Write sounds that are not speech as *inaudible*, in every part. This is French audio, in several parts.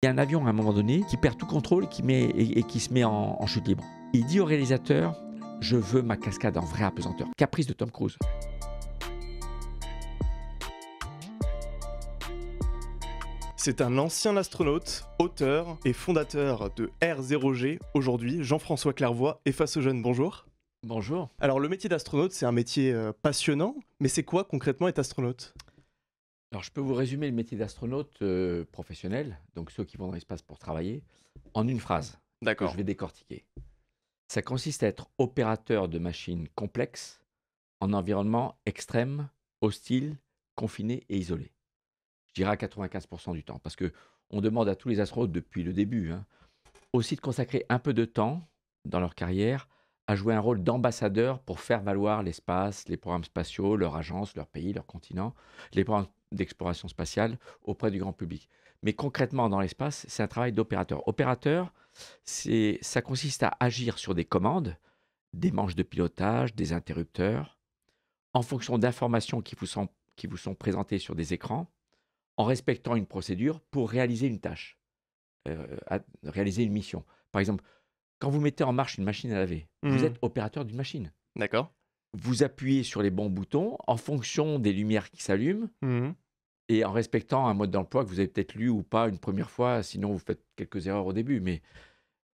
Il y a un avion à un moment donné qui perd tout contrôle et qui, met, et, qui se met en, chute libre. Il dit au réalisateur Je veux ma cascade en vrai apesanteur. Caprice de Tom Cruise. C'est un ancien astronaute, auteur et fondateur de R0G. Aujourd'hui, Jean-François Clairvoy et face aux jeunes. Bonjour. Bonjour. Alors, le métier d'astronaute, c'est un métier euh, passionnant, mais c'est quoi concrètement être astronaute alors, je peux vous résumer le métier d'astronaute euh, professionnel, donc ceux qui vont dans l'espace pour travailler, en une phrase D'accord. je vais décortiquer. Ça consiste à être opérateur de machines complexes en environnement extrême, hostile, confiné et isolé. Je dirais à 95% du temps, parce que on demande à tous les astronautes depuis le début hein, aussi de consacrer un peu de temps dans leur carrière à jouer un rôle d'ambassadeur pour faire valoir l'espace, les programmes spatiaux, leur agence, leur pays, leur continent, les programmes d'exploration spatiale auprès du grand public. Mais concrètement, dans l'espace, c'est un travail d'opérateur. Opérateur, c'est, ça consiste à agir sur des commandes, des manches de pilotage, des interrupteurs, en fonction d'informations qui, vous sont, qui vous sont présentées sur des écrans, en respectant une procédure pour réaliser une tâche, euh, réaliser une mission. Par exemple, quand vous mettez en marche une machine à laver, vous mmh. êtes opérateur d'une machine. D'accord vous appuyez sur les bons boutons en fonction des lumières qui s'allument mhm. et en respectant un mode d'emploi que vous avez peut-être lu ou pas une première fois, sinon vous faites quelques erreurs au début. Mais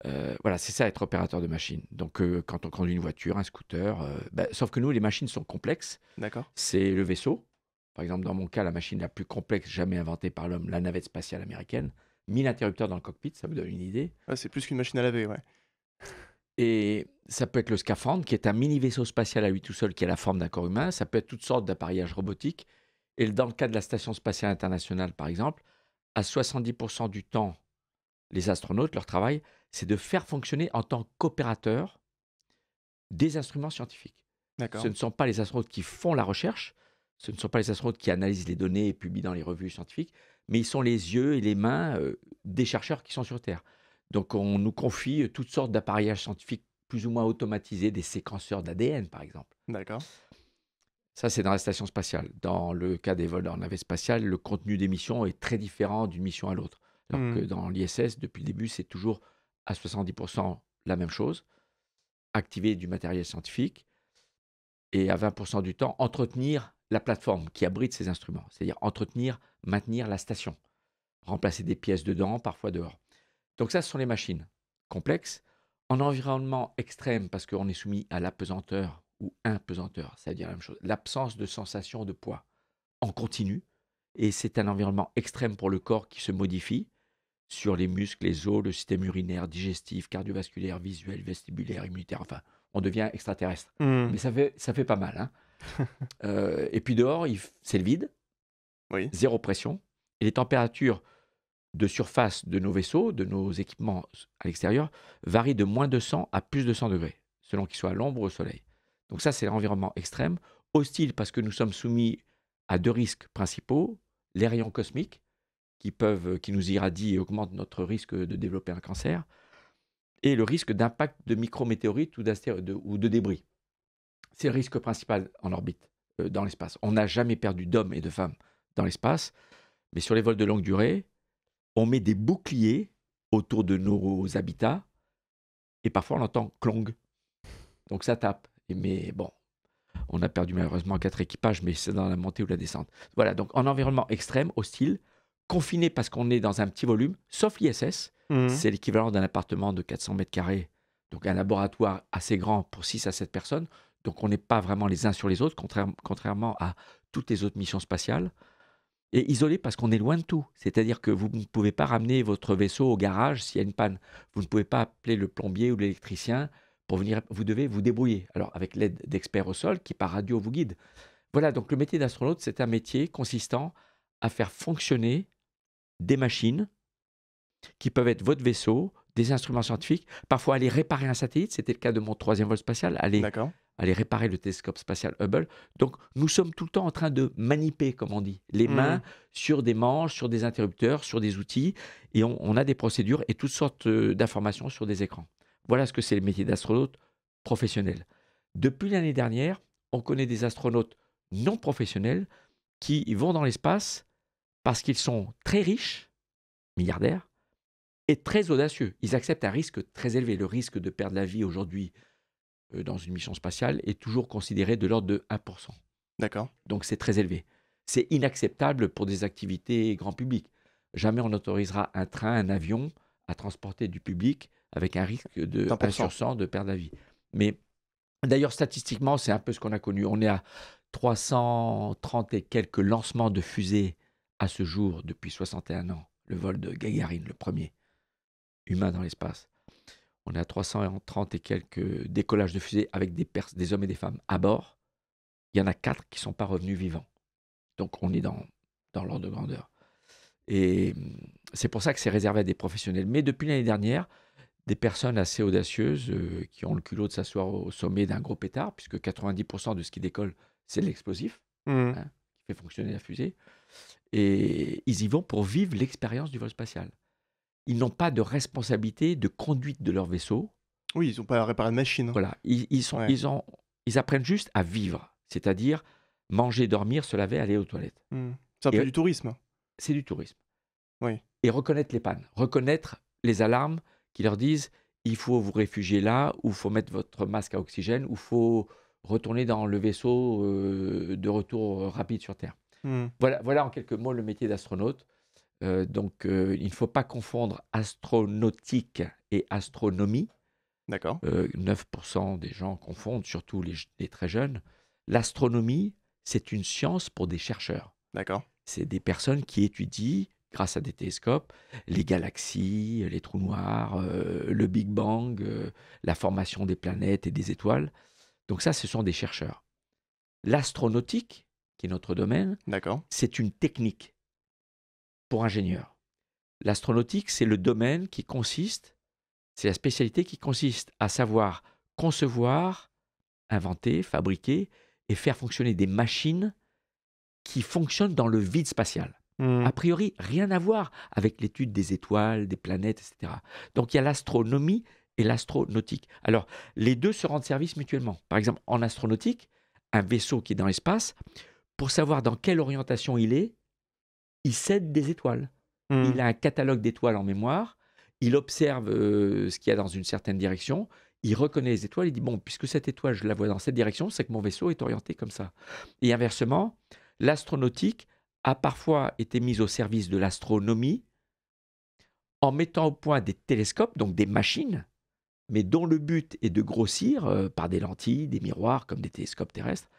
euh, voilà, c'est ça être opérateur de machine. Donc euh, quand on conduit une voiture, un scooter, euh, bah, sauf que nous, les machines sont complexes. D'accord. C'est le vaisseau. Par exemple, dans mon cas, la machine la plus complexe jamais inventée par l'homme, la navette spatiale américaine. 1000 interrupteurs dans le cockpit, ça vous donne une idée. c'est plus qu'une machine à laver, ouais. Et ça peut être le scaphandre, qui est un mini vaisseau spatial à lui tout seul, qui a la forme d'un corps humain. Ça peut être toutes sortes d'appareillages robotiques. Et dans le cas de la Station spatiale internationale, par exemple, à 70% du temps, les astronautes, leur travail, c'est de faire fonctionner en tant qu'opérateurs des instruments scientifiques. Ce ne sont pas les astronautes qui font la recherche, ce ne sont pas les astronautes qui analysent les données et publient dans les revues scientifiques, mais ils sont les yeux et les mains euh, des chercheurs qui sont sur Terre. Donc, on nous confie toutes sortes d'appareillages scientifiques plus ou moins automatisés, des séquenceurs d'ADN, par exemple. D'accord. Ça, c'est dans la station spatiale. Dans le cas des vols en navette spatiale, le contenu des missions est très différent d'une mission à l'autre. Alors que mmh. dans l'ISS, depuis le début, c'est toujours à 70% la même chose. Activer du matériel scientifique et à 20% du temps, entretenir la plateforme qui abrite ces instruments. C'est-à-dire entretenir, maintenir la station. Remplacer des pièces dedans, parfois dehors. Donc ça, ce sont les machines complexes. En environnement extrême, parce qu'on est soumis à l'apesanteur ou impesanteur, cest à dire la même chose, l'absence de sensation de poids en continu, et c'est un environnement extrême pour le corps qui se modifie sur les muscles, les os, le système urinaire, digestif, cardiovasculaire, visuel, vestibulaire, immunitaire, enfin, on devient extraterrestre. Mmh. Mais ça fait, ça fait pas mal. Hein. *laughs* Euh, et puis dehors, c'est le vide, zéro pression, et les températures de surface de nos vaisseaux, de nos équipements à l'extérieur, varie de moins de 100 à plus de 100 degrés, selon qu'ils soient à l'ombre ou au soleil. Donc ça, c'est l'environnement extrême, hostile parce que nous sommes soumis à deux risques principaux, les rayons cosmiques, qui, peuvent, qui nous irradient et augmentent notre risque de développer un cancer, et le risque d'impact de micrométéorites ou, de, ou de débris. C'est le risque principal en orbite, euh, dans l'espace. On n'a jamais perdu d'hommes et de femmes dans l'espace, mais sur les vols de longue durée, on met des boucliers autour de nos habitats et parfois on entend clong. Donc ça tape. Mais bon, on a perdu malheureusement quatre équipages, mais c'est dans la montée ou la descente. Voilà, donc en environnement extrême, hostile, confiné parce qu'on est dans un petit volume, sauf l'ISS, mmh. c'est l'équivalent d'un appartement de 400 mètres carrés, donc un laboratoire assez grand pour 6 à 7 personnes. Donc on n'est pas vraiment les uns sur les autres, contrairement à toutes les autres missions spatiales. Et isolé parce qu'on est loin de tout. C'est-à-dire que vous ne pouvez pas ramener votre vaisseau au garage s'il y a une panne. Vous ne pouvez pas appeler le plombier ou l'électricien pour venir. Vous devez vous débrouiller. Alors, avec l'aide d'experts au sol qui, par radio, vous guident. Voilà, donc le métier d'astronaute, c'est un métier consistant à faire fonctionner des machines qui peuvent être votre vaisseau, des instruments scientifiques, parfois aller réparer un satellite, c'était le cas de mon troisième vol spatial, aller aller réparer le télescope spatial Hubble. Donc, nous sommes tout le temps en train de maniper, comme on dit, les mm. mains sur des manches, sur des interrupteurs, sur des outils, et on, on a des procédures et toutes sortes euh, d'informations sur des écrans. Voilà ce que c'est le métier d'astronaute professionnel. Depuis l'année dernière, on connaît des astronautes non professionnels qui vont dans l'espace parce qu'ils sont très riches, milliardaires, et très audacieux. Ils acceptent un risque très élevé, le risque de perdre la vie aujourd'hui euh, dans une mission spatiale est toujours considéré de l'ordre de 1%. D'accord. Donc c'est très élevé. C'est inacceptable pour des activités grand public. Jamais on n'autorisera un train, un avion à transporter du public avec un risque de 1 sur de perte d'avis. Mais d'ailleurs, statistiquement, c'est un peu ce qu'on a connu. On est à 330 et quelques lancements de fusées à ce jour depuis 61 ans. Le vol de Gagarine, le premier humain dans l'espace. On est à 330 et quelques décollages de fusées avec des, hommes et des femmes à bord. Il y en a quatre qui ne sont pas revenus vivants. Donc on est dans, dans l'ordre de grandeur. Et mm, c'est pour ça que c'est réservé à des professionnels. Mais depuis l'année dernière, des personnes assez audacieuses euh, qui ont le culot de s'asseoir au sommet d'un gros pétard, puisque 90% de ce qui décolle, c'est l'explosif mmh. hein, qui fait fonctionner la fusée. Et ils y vont pour vivre l'expérience du vol spatial ils n'ont pas de responsabilité de conduite de leur vaisseau. Oui, ils n'ont pas à réparer de machine. Hein. Voilà, ils, sont, ils, apprennent juste à vivre, c'est-à-dire manger, dormir, se laver, aller aux toilettes. Hmm. C'est un peu du tourisme. Hein. C'est du tourisme. Oui. Et reconnaître les pannes, reconnaître les alarmes qui leur disent il faut vous réfugier là, ou il faut mettre votre masque à oxygène, ou il faut retourner dans le vaisseau euh, de retour euh, rapide sur Terre. Hmm. Voilà, voilà en quelques mots le métier d'astronaute. Euh, donc, euh, il ne faut pas confondre astronautique et astronomie. D'accord. 9% euh, des gens confondent, surtout les, les très jeunes. L'astronomie, c'est une science pour des chercheurs. D'accord. C'est des personnes qui étudient, grâce à des télescopes, les galaxies, les trous noirs, le Big Bang, la formation des planètes et des étoiles. Donc ça, ce sont des chercheurs. L'astronautique, qui est notre domaine, c'est une technique pour ingénieur. L'astronautique, c'est le domaine qui consiste, c'est la spécialité qui consiste à savoir concevoir, inventer, fabriquer et faire fonctionner des machines qui fonctionnent dans le vide spatial. Mmh. A priori, rien à voir avec l'étude des étoiles, des planètes, etc. Donc il y a l'astronomie et l'astronautique. Alors, les deux se rendent service mutuellement. Par exemple, en astronautique, un vaisseau qui est dans l'espace, pour savoir dans quelle orientation il est, il cède des étoiles. Il mmh. a un catalogue d'étoiles en mémoire, il observe ce qu'il y a dans une certaine direction, il reconnaît les étoiles, il dit, bon, puisque cette étoile, je la vois dans cette direction, c'est que mon vaisseau est orienté comme ça. Et inversement, l'astronautique a parfois été mise au service de l'astronomie en mettant au point des télescopes, donc des machines, mais dont le but est de grossir par des lentilles, des miroirs, comme des télescopes terrestres,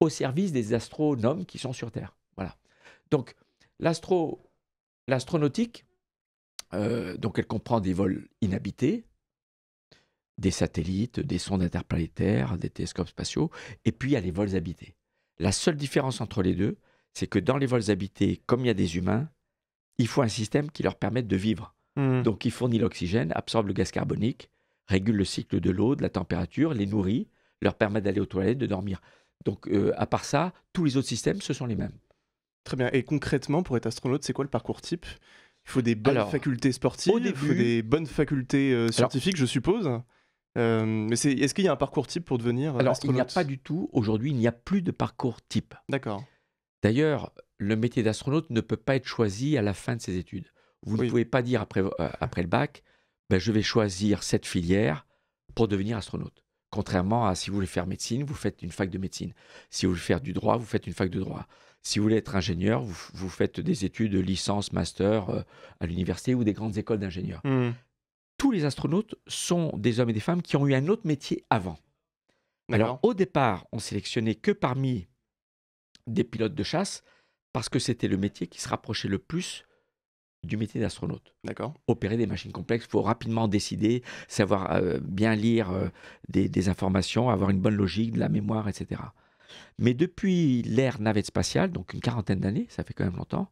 au service des astronomes qui sont sur Terre. Voilà. Donc, L'astronautique, euh, donc elle comprend des vols inhabités, des satellites, des sondes interplanétaires, des télescopes spatiaux, et puis il y a les vols habités. La seule différence entre les deux, c'est que dans les vols habités, comme il y a des humains, il faut un système qui leur permette de vivre. Mmh. Donc il fournit l'oxygène, absorbe le gaz carbonique, régule le cycle de l'eau, de la température, les nourrit, leur permet d'aller aux toilettes, de dormir. Donc euh, à part ça, tous les autres systèmes, ce sont les mêmes. Très bien. Et concrètement, pour être astronaute, c'est quoi le parcours type Il faut des bonnes facultés sportives, il faut des bonnes facultés euh, scientifiques, je suppose. Euh, mais est-ce qu'il y a un parcours type pour devenir euh, Alors, astronaute il n'y a pas du tout. Aujourd'hui, il n'y a plus de parcours type. D'accord. D'ailleurs, le métier d'astronaute ne peut pas être choisi à la fin de ses études. Vous ne pouvez pas dire après, après le bac, ben, je vais choisir cette filière pour devenir astronaute. Contrairement à si vous voulez faire médecine, vous faites une fac de médecine. Si vous voulez faire du droit, vous faites une fac de droit. Si vous voulez être ingénieur, vous, faites des études licence, master euh, à l'université ou des grandes écoles d'ingénieurs. Hmm. Tous les astronautes sont des hommes et des femmes qui ont eu un autre métier avant. Alors au départ, on sélectionnait que parmi des pilotes de chasse parce que c'était le métier qui se rapprochait le plus du métier d'astronaute. D'accord. Opérer des machines complexes, il faut rapidement décider, savoir euh, bien lire euh, des, informations, avoir une bonne logique, de la mémoire, etc. Mais depuis l'ère navette spatiale, donc une quarantaine d'années, ça fait quand même longtemps,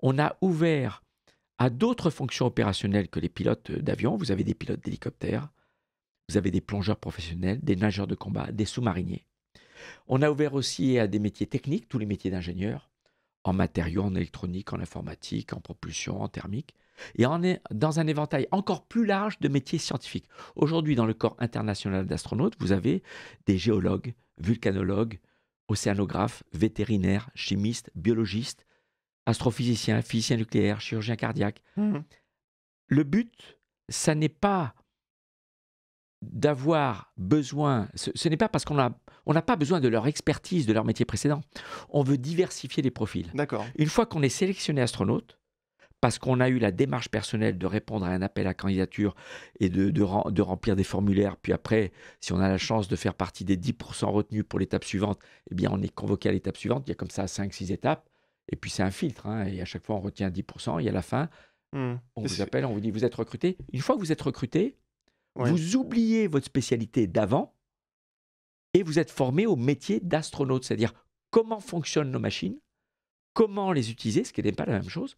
on a ouvert à d'autres fonctions opérationnelles que les pilotes d'avion. Vous avez des pilotes d'hélicoptères, vous avez des plongeurs professionnels, des nageurs de combat, des sous-mariniers. On a ouvert aussi à des métiers techniques, tous les métiers d'ingénieurs, en matériaux, en électronique, en informatique, en propulsion, en thermique, et on est dans un éventail encore plus large de métiers scientifiques. Aujourd'hui, dans le corps international d'astronautes, vous avez des géologues, vulcanologues, océanographe, vétérinaire, chimiste, biologiste, astrophysicien, physicien nucléaire, chirurgien cardiaque. Mmh. Le but, ça n'est pas d'avoir besoin, ce, n'est pas parce qu'on n'a pas besoin de leur expertise, de leur métier précédent. On veut diversifier les profils. D'accord. Une fois qu'on est sélectionné astronaute, parce qu'on a eu la démarche personnelle de répondre à un appel à candidature et de, de, remplir des formulaires. Puis après, si on a la chance de faire partie des 10% retenus pour l'étape suivante, eh bien, on est convoqué à l'étape suivante. Il y a comme ça 5-6 étapes. Et puis, c'est un filtre. Hein, et à chaque fois, on retient 10%. Et à la fin, mmh. on vous appelle, on vous dit, vous êtes recruté. Une fois que vous êtes recruté, vous oubliez votre spécialité d'avant et vous êtes formé au métier d'astronaute, c'est-à-dire comment fonctionnent nos machines, comment les utiliser, ce qui n'est pas la même chose,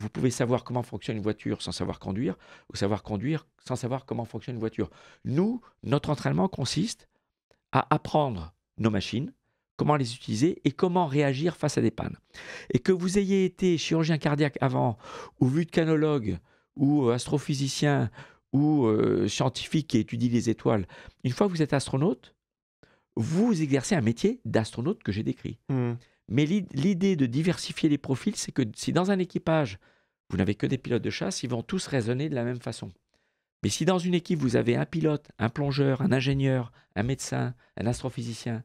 vous pouvez savoir comment fonctionne une voiture sans savoir conduire, ou savoir conduire sans savoir comment fonctionne une voiture. Nous, notre entraînement consiste à apprendre nos machines, comment les utiliser et comment réagir face à des pannes. Et que vous ayez été chirurgien cardiaque avant, ou canologue ou euh, astrophysicien, ou euh, scientifique qui étudie les étoiles, une fois que vous êtes astronaute, vous exercez un métier d'astronaute que j'ai décrit. Mmh. Mais l'idée de diversifier les profils, c'est que si dans un équipage, vous n'avez que des pilotes de chasse, ils vont tous raisonner de la même façon. Mais si dans une équipe, vous avez un pilote, un plongeur, un ingénieur, un médecin, un astrophysicien,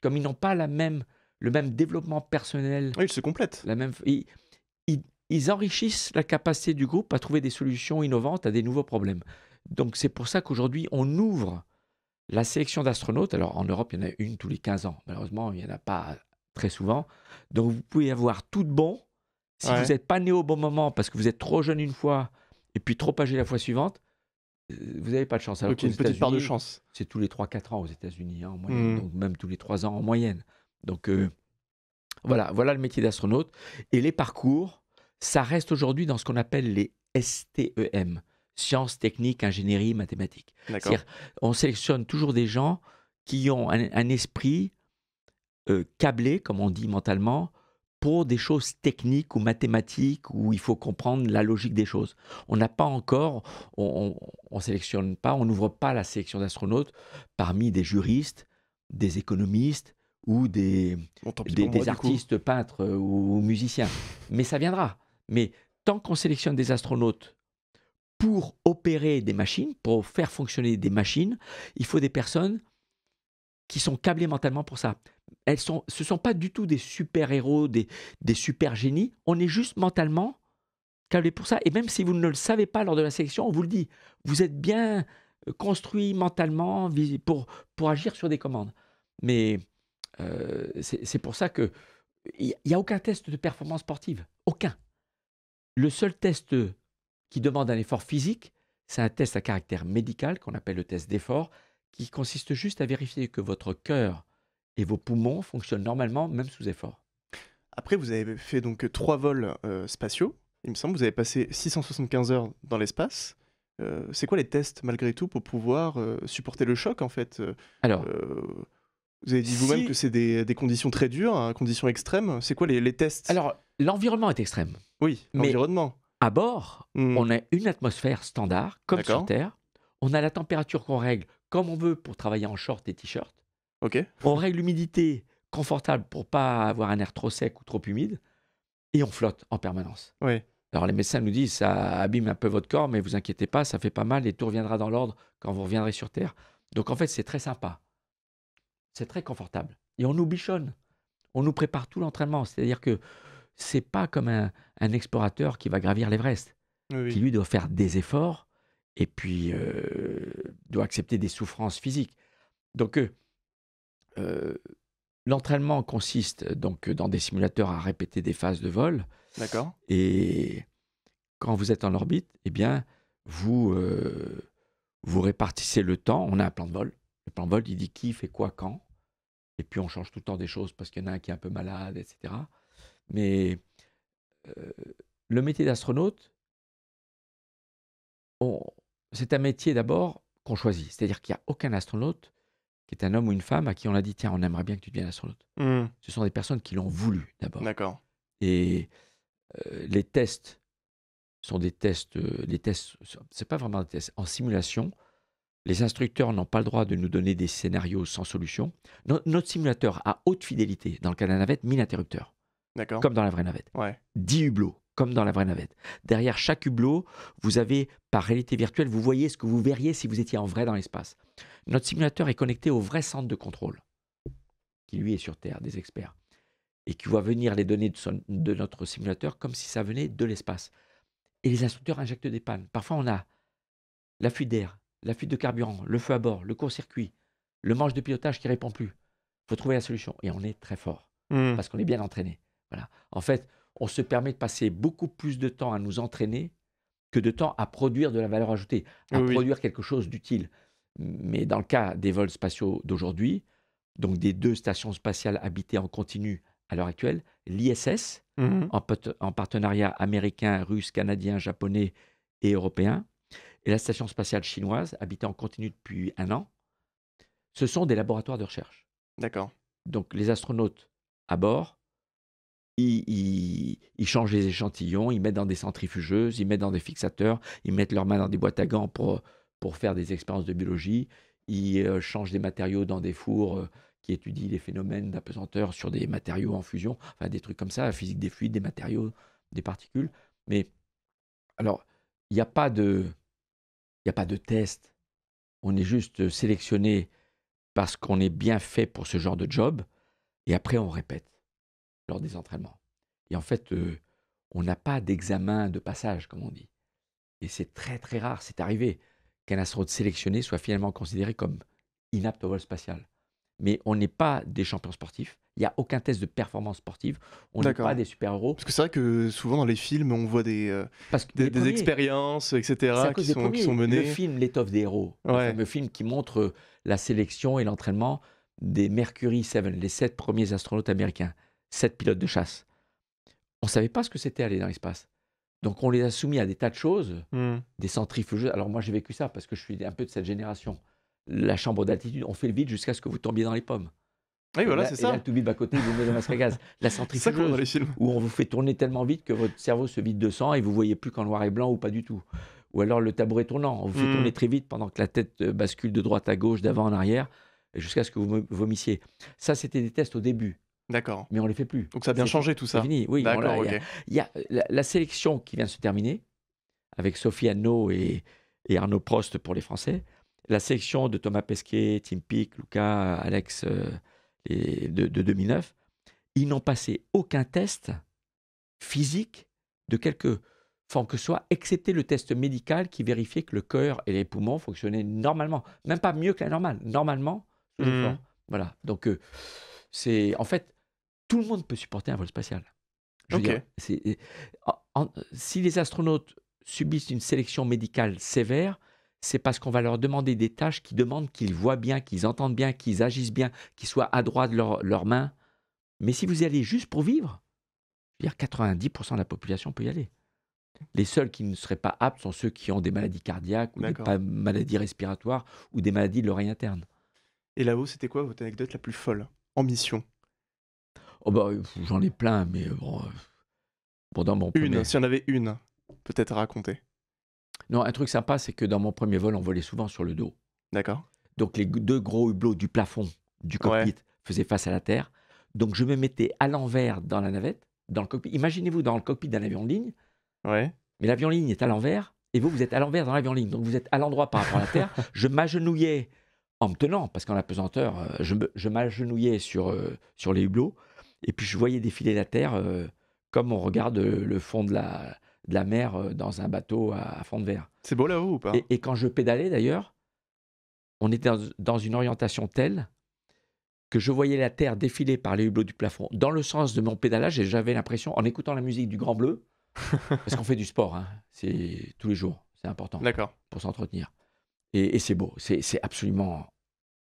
comme ils n'ont pas la même, le même développement personnel, ils se complètent. La même, ils, enrichissent la capacité du groupe à trouver des solutions innovantes à des nouveaux problèmes. Donc c'est pour ça qu'aujourd'hui, on ouvre la sélection d'astronautes. Alors en Europe, il y en a une tous les 15 ans. Malheureusement, il n'y en a pas très souvent. Donc vous pouvez avoir tout de bon si vous n'êtes pas né au bon moment parce que vous êtes trop jeune une fois et puis trop âgé la fois suivante, euh, vous n'avez pas de chance. à une petite part de chance. C'est tous les 3-4 ans aux États-Unis, hein, en moyenne, mmh. donc même tous les 3 ans en moyenne. Donc euh, voilà, voilà le métier d'astronaute. Et les parcours, ça reste aujourd'hui dans ce qu'on appelle les STEM sciences, techniques, ingénierie, mathématiques. On sélectionne toujours des gens qui ont un, esprit euh, câblé, comme on dit mentalement, pour des choses techniques ou mathématiques où il faut comprendre la logique des choses. On n'a pas encore, on, ne sélectionne pas, on n'ouvre pas la sélection d'astronautes parmi des juristes, des économistes ou des, des, artistes, peintres ou musiciens. Mais ça viendra. Mais tant qu'on sélectionne des astronautes pour opérer des machines, pour faire fonctionner des machines, il faut des personnes qui sont câblés mentalement pour ça. Elles sont, ce ne sont pas du tout des super-héros, des, super-génies. On est juste mentalement câblés pour ça. Et même si vous ne le savez pas lors de la sélection, on vous le dit. Vous êtes bien euh, construit mentalement pour, pour agir sur des commandes. Mais euh, c'est pour ça que il n'y a aucun test de performance sportive. Aucun. Le seul test qui demande un effort physique, c'est un test à caractère médical qu'on appelle le test d'effort qui consiste juste à vérifier que votre cœur et vos poumons fonctionnent normalement, même sous effort. Après, vous avez fait donc trois vols euh, spatiaux, il me semble. Vous avez passé 675 heures dans l'espace. Euh, c'est quoi les tests, malgré tout, pour pouvoir euh, supporter le choc, en fait Alors. Vous avez dit vous-même que c'est des, conditions très dures, hein, conditions extrêmes. C'est quoi les, tests Alors, l'environnement est extrême. Oui, l'environnement. À bord, hmm. on a une atmosphère standard, comme sur Terre. On a la température qu'on règle comme on veut pour travailler en short et t-shirt. On règle l'humidité confortable pour pas avoir un air trop sec ou trop humide. Et on flotte en permanence. Oui. Alors les médecins nous disent, ça abîme un peu votre corps, mais vous inquiétez pas, ça fait pas mal et tout reviendra dans l'ordre quand vous reviendrez sur Terre. Donc en fait, c'est très sympa. C'est très confortable. Et on nous bichonne. On nous prépare tout l'entraînement. C'est-à-dire que c'est pas comme un, explorateur qui va gravir l'Everest, qui lui doit faire des efforts et puis euh, doit accepter des souffrances physiques. Donc, euh, euh, l'entraînement consiste donc dans des simulateurs à répéter des phases de vol. D'accord. Et quand vous êtes en orbite, eh bien, vous, euh, vous répartissez le temps. On a un plan de vol. Le plan de vol, il dit qui fait quoi quand. Et puis, on change tout le temps des choses parce qu'il y en a un qui est un peu malade, etc. Mais le métier d'astronaute, on, c'est un métier d'abord qu'on choisit. C'est-à-dire qu'il n'y a aucun astronaute qui est un homme ou une femme à qui on a dit tiens, on aimerait bien que tu deviennes astronaute. Mmh. Ce sont des personnes qui l'ont voulu d'abord. D'accord. Et euh, les tests sont des tests, des euh, tests, c'est pas vraiment des tests, en simulation. Les instructeurs n'ont pas le droit de nous donner des scénarios sans solution. notre simulateur a haute fidélité, dans le cas de la navette, 1000 interrupteurs. D'accord. Comme dans la vraie navette. Ouais. 10 hublots comme dans la vraie navette. Derrière chaque hublot, vous avez, par réalité virtuelle, vous voyez ce que vous verriez si vous étiez en vrai dans l'espace. Notre simulateur est connecté au vrai centre de contrôle, qui lui est sur Terre, des experts, et qui voit venir les données de, notre simulateur comme si ça venait de l'espace. Et les instructeurs injectent des pannes. Parfois, on a la fuite d'air, la fuite de carburant, le feu à bord, le court-circuit, le manche de pilotage qui répond plus. Il faut trouver la solution. Et on est très fort, hmm. parce qu'on est bien entraîné. Voilà. En fait, on se permet de passer beaucoup plus de temps à nous entraîner que de temps à produire de la valeur ajoutée, à produire quelque chose d'utile. Mais dans le cas des vols spatiaux d'aujourd'hui, donc des deux stations spatiales habitées en continu à l'heure actuelle, l'ISS, mmh en, partenariat américain, russe, canadien, japonais et européen, et la station spatiale chinoise, habitée en continu depuis un an, ce sont des laboratoires de recherche. D'accord. Donc les astronautes à bord ils, changent les échantillons, ils mettent dans des centrifugeuses, ils mettent dans des fixateurs, ils mettent leurs mains dans des boîtes à gants pour, pour faire des expériences de biologie, ils euh, changent des matériaux dans des fours euh, qui étudient les phénomènes d'apesanteur sur des matériaux en fusion, enfin des trucs comme ça, la physique des fluides, des matériaux, des particules. Mais alors, il n'y a pas de... Il n'y a pas de test. On est juste sélectionné parce qu'on est bien fait pour ce genre de job. Et après, on répète lors des entraînements. Et en fait, euh, on n'a pas d'examen de passage, comme on dit. Et c'est très très rare, c'est arrivé qu'un astronaute sélectionné soit finalement considéré comme inapte au vol spatial. Mais on n'est pas des champions sportifs, il n'y a aucun test de performance sportive, on n'est pas des super-héros. Parce que c'est vrai que souvent dans les films, on voit des, euh, des, expériences, etc., qui sont, qui menées. Le film L'étoffe des héros, le film qui montre la sélection et l'entraînement des Mercury 7, les sept premiers astronautes américains sept pilotes de chasse. On ne savait pas ce que c'était aller dans l'espace. Donc on les a soumis à des tas de choses, hmm. des centrifugeuses. Alors moi j'ai vécu ça parce que je suis un peu de cette génération. La chambre d'altitude, on fait le vide jusqu'à ce que vous tombiez dans les pommes. et voilà, c'est ça. tout vide à côté, vous mettez le masque à gaz. *laughs* La centrifugeuse, où on vous fait tourner tellement vite que votre cerveau se vide de sang et vous voyez plus qu'en noir et blanc ou pas du tout. Ou alors le tabouret tournant, on vous fait hmm. tourner très vite pendant que la tête euh, bascule de droite à gauche, d'avant en arrière, jusqu'à ce que vous vomissiez. Ça, c'était des tests au début. D'accord. Mais on les fait plus. Donc ça a bien changé tout ça. C'est fini, oui. D'accord, y la, sélection qui vient de se terminer, avec Sophie et, et, Arnaud Prost pour les Français. La sélection de Thomas Pesquet, Tim Pic, Lucas, Alex euh, de, 2009. Ils n'ont passé aucun test physique de quelque forme que soit, excepté le test médical qui vérifiait que le cœur et les poumons fonctionnaient normalement, même pas mieux que la normale, normalement. Hmm. Voilà. Donc euh, c'est en fait tout le monde peut supporter un vol spatial. si les astronautes subissent une sélection médicale sévère, c'est parce qu'on va leur demander des tâches qui demandent qu'ils voient bien, qu'ils entendent bien, qu'ils agissent bien, qu'ils soient adroits de leurs mains. Mais si vous y allez juste pour vivre, 90% de la population peut y aller. Les seuls qui ne seraient pas aptes sont ceux qui ont des maladies cardiaques ou des maladies respiratoires ou des maladies de l'oreille interne. Et là-haut, c'était quoi votre anecdote la plus folle en mission Oh bah, j'en ai plein, mais euh, bon. Euh, bon mon une, premier... s'il y avait une, peut-être à raconter. Non, un truc sympa, c'est que dans mon premier vol, on volait souvent sur le dos. D'accord. Donc les deux gros hublots du plafond du cockpit faisaient face à la terre. Donc je me mettais à l'envers dans la navette, dans le cockpit. Imaginez-vous dans le cockpit d'un avion de ligne. Ouais. Mais l'avion de ligne est à l'envers et vous, vous êtes à l'envers dans l'avion de ligne. Donc vous êtes à l'endroit par rapport à la terre. *laughs* je m'agenouillais en me tenant, parce qu'en apesanteur, euh, je m'agenouillais sur, sur les hublots. Et puis je voyais défiler la Terre euh, comme on regarde euh, le fond de la, de la mer euh, dans un bateau à, fond de verre. C'est beau là-haut ou pas et, quand je pédalais d'ailleurs, on était dans, une orientation telle que je voyais la Terre défiler par les hublots du plafond dans le sens de mon pédalage et j'avais l'impression, en écoutant la musique du Grand Bleu, *laughs* parce qu'on fait du sport, hein, c'est tous les jours, c'est important pour s'entretenir. et c'est beau, c'est absolument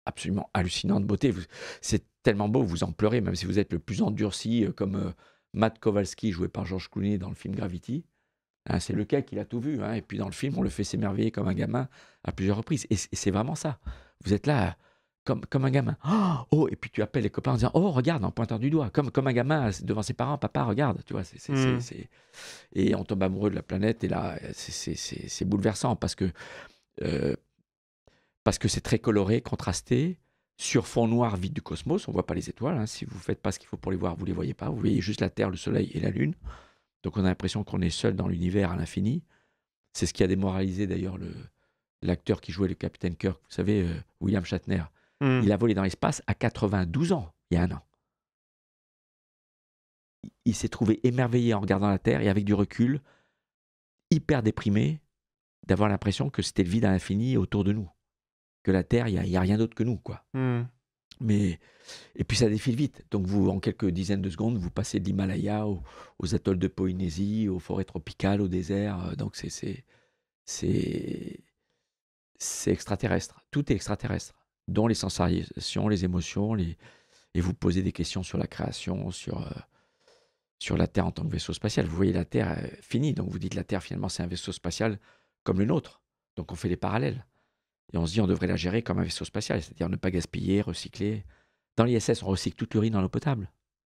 absolument hallucinant de beauté. C'est tellement beau, vous en pleurez, même si vous êtes le plus endurci, euh, comme euh, Matt Kowalski, joué par George Clooney dans le film Gravity. Hein, c'est le cas qu'il a tout vu. Hein, et puis dans le film, on le fait s'émerveiller comme un gamin à plusieurs reprises. Et c'est vraiment ça. Vous êtes là comme, comme un gamin. Oh, oh, et puis tu appelles les copains en disant Oh, regarde, en pointant du doigt. Comme, comme un gamin devant ses parents Papa, regarde. Tu vois, hmm. Et on tombe amoureux de la planète. Et là, c'est, bouleversant parce que. Euh, parce que c'est très coloré, contrasté, sur fond noir vide du cosmos. On ne voit pas les étoiles. Hein. Si vous ne faites pas ce qu'il faut pour les voir, vous ne les voyez pas. Vous voyez juste la Terre, le Soleil et la Lune. Donc on a l'impression qu'on est seul dans l'univers à l'infini. C'est ce qui a démoralisé d'ailleurs l'acteur qui jouait le capitaine Kirk, vous savez, euh, William Shatner. Hmm. Il a volé dans l'espace à 92 ans, il y a un an. Il s'est trouvé émerveillé en regardant la Terre et avec du recul, hyper déprimé d'avoir l'impression que c'était le vide à l'infini autour de nous que la Terre, il n'y a, rien d'autre que nous, quoi. Hmm. Mais, et puis ça défile vite. Donc, vous, en quelques dizaines de secondes, vous passez de l'Himalaya aux, atolls de Polynésie, aux forêts tropicales, au désert. Euh, donc, c'est, c'est, extraterrestre. Tout est extraterrestre, dont les sensations, les émotions. Les... Et vous posez des questions sur la création, sur, euh, sur la Terre en tant que vaisseau spatial. Vous voyez la Terre est euh, finie. Donc, vous dites la Terre, finalement, c'est un vaisseau spatial comme le nôtre. Donc, on fait des parallèles. Et on se dit, on devrait la gérer comme un vaisseau spatial, c'est-à-dire ne pas gaspiller, recycler. Dans l'ISS, on recycle toute l'urine dans l'eau potable.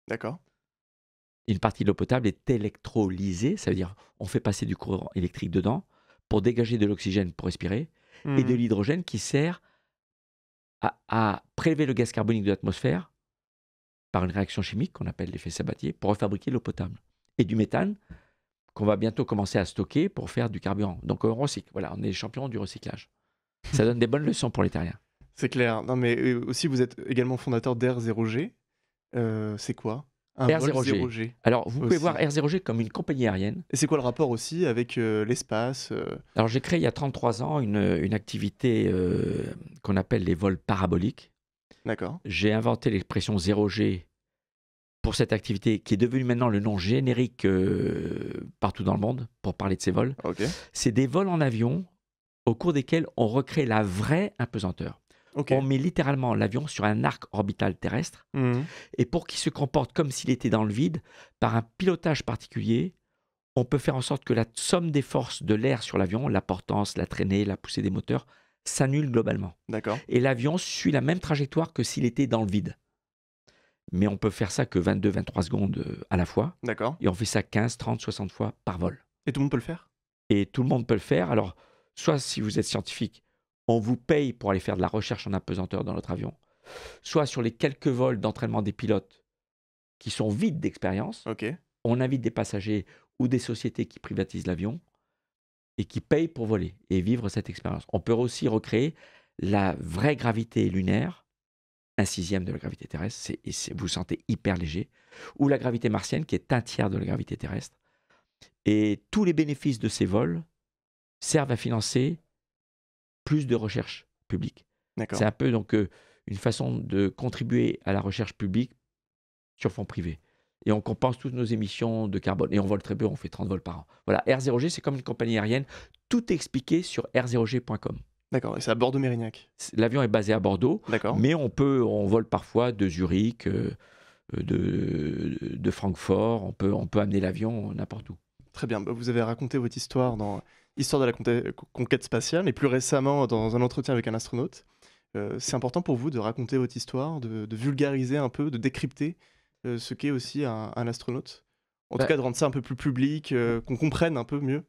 D'accord. Une partie de l'eau potable est électrolysée, ça veut dire on fait passer du courant électrique dedans pour dégager de l'oxygène pour respirer et de hmm. l'hydrogène qui sert à, à prélever le gaz carbonique de l'atmosphère par une réaction chimique qu'on appelle l'effet Sabatier pour refabriquer l'eau potable et du méthane qu'on va bientôt commencer à stocker pour faire du carburant. Donc on recycle. Voilà, on est champion du recyclage. Ça donne des bonnes leçons pour les terriens. C'est clair. Non, mais euh, aussi, vous êtes également fondateur d'Air0G. Euh, c'est quoi R0G. Alors, vous pouvez voir Air 0 g comme une compagnie aérienne. Et c'est quoi le rapport aussi avec euh, l'espace Alors, j'ai créé il y a 33 ans une, activité qu'on appelle les vols paraboliques. D'accord. J'ai inventé l'expression 0G pour cette activité qui est devenue maintenant le nom générique partout dans le monde pour parler de ces vols. C'est des vols en avion au cours desquels on recrée la vraie apesanteur. On met littéralement l'avion sur un arc orbital terrestre, mhm. et pour qu'il se comporte comme s'il était dans le vide, par un pilotage particulier, on peut faire en sorte que la somme des forces de l'air sur l'avion, la portance, la traînée, la poussée des moteurs, s'annule globalement. D'accord. Et l'avion suit la même trajectoire que s'il était dans le vide. Mais on peut faire ça que 22-23 secondes euh, à la fois. D'accord. Et on fait ça 15, 30, 60 fois par vol. Et tout le monde peut le faire Et tout le monde peut le faire. Alors, soit si vous êtes scientifique, on vous paye pour aller faire de la recherche en apesanteur dans notre avion, soit sur les quelques vols d'entraînement des pilotes qui sont vides d'expérience, on invite des passagers ou des sociétés qui privatisent l'avion et qui payent pour voler et vivre cette expérience. On peut aussi recréer la vraie gravité lunaire, un sixième de la gravité terrestre, vous vous sentez hyper léger, ou la gravité martienne qui est un tiers de la gravité terrestre. Et tous les bénéfices de ces vols servent à financer plus de recherche publique. C'est un peu donc euh, une façon de contribuer à la recherche publique sur fonds privés. Et on compense toutes nos émissions de carbone. Et on vole très peu, on fait 30 vols par an. Voilà, R0G, c'est comme une compagnie aérienne. Tout est expliqué sur r0g.com. D'accord, et c'est à Bordeaux-Mérignac L'avion est basé à Bordeaux, D'accord. mais on peut, on vole parfois de Zurich, euh, euh, de, de Francfort, on peut, on peut amener l'avion n'importe où. Très bien, bah, vous avez raconté votre histoire dans Histoire de la euh, conquête spatiale, et plus récemment dans un entretien avec un astronaute. Euh, c'est important pour vous de raconter votre histoire, de, vulgariser un peu, de décrypter euh, ce qu'est aussi un, astronaute. En tout bah cas, de rendre ça un peu plus public, qu'on comprenne un peu mieux.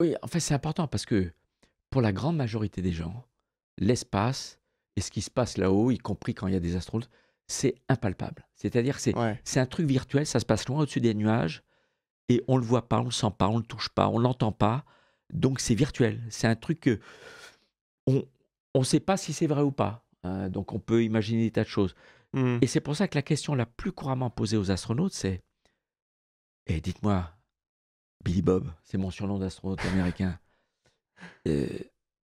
Oui, en fait, c'est important parce que pour la grande majorité des gens, l'espace et ce qui se passe là-haut, y compris quand il y a des astronautes, c'est impalpable. C'est-à-dire, c'est un truc virtuel, ça se passe loin au-dessus des nuages et on le voit pas, on le sent pas, on le touche pas, on l'entend pas. Donc c'est virtuel. C'est un truc qu'on on ne sait pas si c'est vrai ou pas. Hein. donc on peut imaginer des tas de choses. Mmh. Et c'est pour ça que la question la plus couramment posée aux astronautes, c'est eh, dites-moi, Billy Bob, c'est mon surnom d'astronaute américain. Euh,